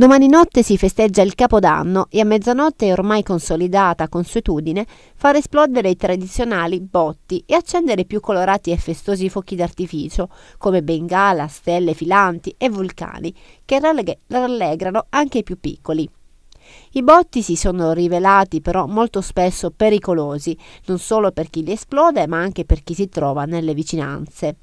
Domani notte si festeggia il Capodanno e a mezzanotte è ormai consolidata consuetudine far esplodere i tradizionali botti e accendere i più colorati e festosi fuochi d'artificio, come bengala, stelle filanti e vulcani, che rallegrano anche i più piccoli. I botti si sono rivelati però molto spesso pericolosi, non solo per chi li esplode, ma anche per chi si trova nelle vicinanze.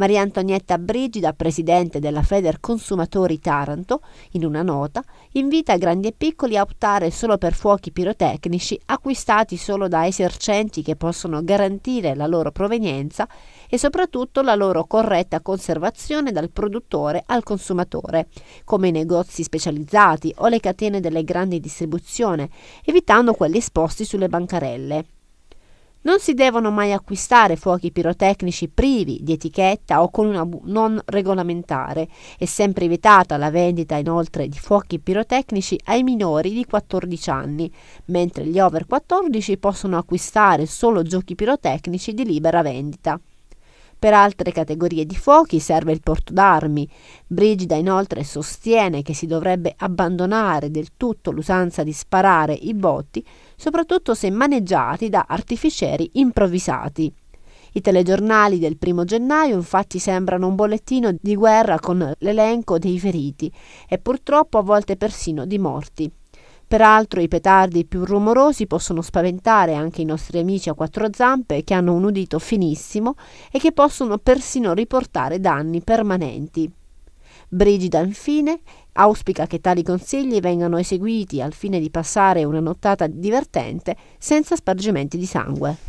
Maria Antonietta Brigida, presidente della Feder Consumatori Taranto, in una nota, invita grandi e piccoli a optare solo per fuochi pirotecnici acquistati solo da esercenti che possono garantire la loro provenienza e soprattutto la loro corretta conservazione dal produttore al consumatore, come i negozi specializzati o le catene delle grandi distribuzioni, evitando quelli esposti sulle bancarelle. Non si devono mai acquistare fuochi pirotecnici privi di etichetta o con una non regolamentare. È sempre vietata la vendita inoltre di fuochi pirotecnici ai minori di 14 anni, mentre gli over 14 possono acquistare solo giochi pirotecnici di libera vendita. Per altre categorie di fuochi serve il porto d'armi. Brigida inoltre sostiene che si dovrebbe abbandonare del tutto l'usanza di sparare i botti, soprattutto se maneggiati da artificieri improvvisati. I telegiornali del primo gennaio infatti sembrano un bollettino di guerra con l'elenco dei feriti e purtroppo a volte persino di morti. Peraltro i petardi più rumorosi possono spaventare anche i nostri amici a quattro zampe che hanno un udito finissimo e che possono persino riportare danni permanenti. Brigida infine auspica che tali consigli vengano eseguiti al fine di passare una nottata divertente senza spargimenti di sangue.